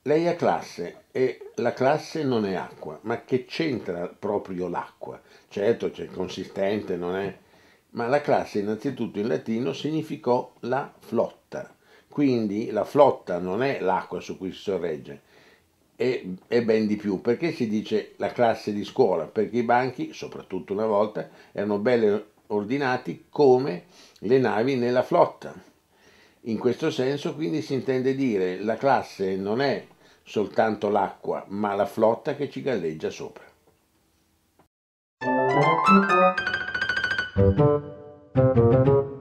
Lei ha classe e la classe non è acqua, ma che c'entra proprio l'acqua? Certo, c'è consistente, non è? Ma la classe innanzitutto in latino significò la flotta, quindi la flotta non è l'acqua su cui si sorregge, e, e, ben di più. Perché si dice la classe di scuola? Perché i banchi, soprattutto una volta, erano belli ordinati come le navi nella flotta. In questo senso quindi si intende dire la classe non è soltanto l'acqua, ma la flotta che ci galleggia sopra. Thank you.